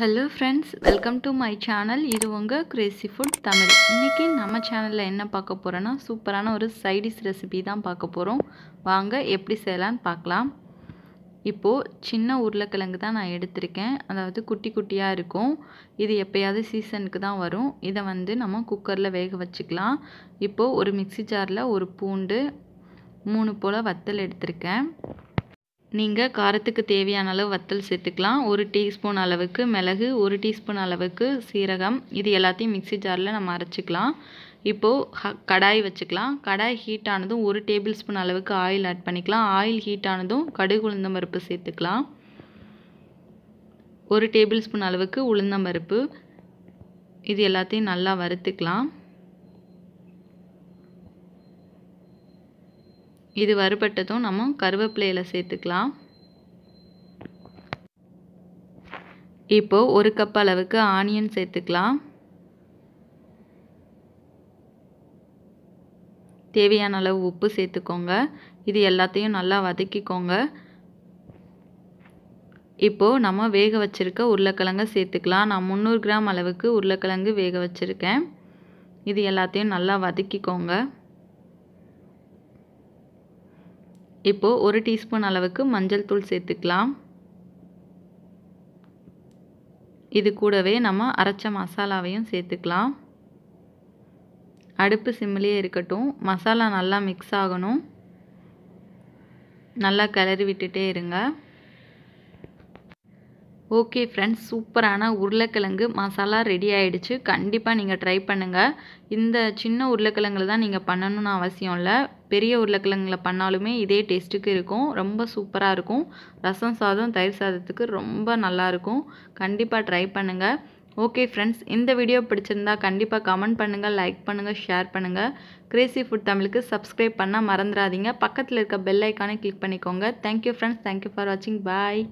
hello friends welcome to my channel இது உங்கள் Crazy food Tamil இன்றைக்கி நம்ம சேனலில் என்ன பார்க்க போகிறோன்னா சூப்பரான ஒரு சைடிஷ் ரெசிபி தான் பார்க்க போகிறோம் வாங்க எப்படி செய்யலான்னு பார்க்கலாம் இப்போது சின்ன உருளைக்கிழங்கு தான் நான் எடுத்திருக்கேன் அதாவது குட்டி குட்டியாக இருக்கும் இது எப்போயாவது சீசனுக்கு தான் வரும் இதை வந்து நம்ம குக்கரில் வேக வச்சுக்கலாம் இப்போது ஒரு மிக்சி ஜாரில் ஒரு பூண்டு மூணு போல் வத்தல் எடுத்திருக்கேன் நீங்கள் காரத்துக்கு தேவையான அளவு வத்தல் சேர்த்துக்கலாம் ஒரு டீஸ்பூன் அளவுக்கு மிளகு ஒரு டீஸ்பூன் அளவுக்கு சீரகம் இது எல்லாத்தையும் மிக்சி ஜாரில் நம்ம அரைச்சிக்கலாம் இப்போது கடாய் வச்சுக்கலாம் கடாய் ஹீட் ஆனதும் ஒரு டேபிள் ஸ்பூன் அளவுக்கு ஆயில் ஆட் பண்ணிக்கலாம் ஆயில் ஹீட் ஆனதும் கடுகு உளுந்தம்பருப்பு சேர்த்துக்கலாம் ஒரு டேபிள் ஸ்பூன் அளவுக்கு உளுந்தம்பருப்பு இது எல்லாத்தையும் நல்லா வறுத்துக்கலாம் இது வறுபட்டதும் நம்ம கருவேப்பிலையில் சேர்த்துக்கலாம் இப்போது ஒரு கப் அளவுக்கு ஆனியன் சேர்த்துக்கலாம் தேவையான அளவு உப்பு சேர்த்துக்கோங்க இது எல்லாத்தையும் நல்லா வதக்கிக்கோங்க இப்போது நம்ம வேக வச்சுருக்க உருளைக்கிழங்க சேர்த்துக்கலாம் நான் முந்நூறு கிராம் அளவுக்கு உருளைக்கிழங்கு வேக வச்சுருக்கேன் இது எல்லாத்தையும் நல்லா வதக்கிக்கோங்க இப்போது ஒரு டீஸ்பூன் அளவுக்கு மஞ்சள் தூள் சேர்த்துக்கலாம் இது கூடவே நம்ம அரைச்ச மசாலாவையும் சேர்த்துக்கலாம் அடுப்பு சிம்மிலியே இருக்கட்டும் மசாலா நல்லா மிக்ஸ் ஆகணும் நல்லா கிளறி விட்டுட்டே இருங்க ஓகே ஃப்ரெண்ட்ஸ் சூப்பரான உருளைக்கிழங்கு மசாலா ரெடி ஆகிடுச்சு கண்டிப்பாக நீங்கள் ட்ரை பண்ணுங்கள் இந்த சின்ன உருளைக்கிழங்கில் தான் நீங்கள் பண்ணணும்னு அவசியம் இல்லை பெரிய உருளைக்கிழங்குல பண்ணாலுமே இதே டேஸ்ட்டுக்கு இருக்கும் ரொம்ப சூப்பராக இருக்கும் ரசம் சாதம் தயிர் சாதத்துக்கு ரொம்ப நல்லாயிருக்கும் கண்டிப்பாக ட்ரை பண்ணுங்கள் ஓகே ஃப்ரெண்ட்ஸ் இந்த வீடியோ பிடிச்சிருந்தா கண்டிப்பாக கமெண்ட் பண்ணுங்கள் லைக் பண்ணுங்கள் ஷேர் பண்ணுங்கள் கிரேசி ஃபுட் தமிழுக்கு சப்ஸ்கிரைப் பண்ணால் மறந்துடாதீங்க பக்கத்தில் இருக்க பெல் ஐக்கானே கிளிக் பண்ணிக்கோங்க தேங்க்யூ ஃப்ரெண்ட்ஸ் தேங்க்யூ ஃபார் வாட்சிங் பாய்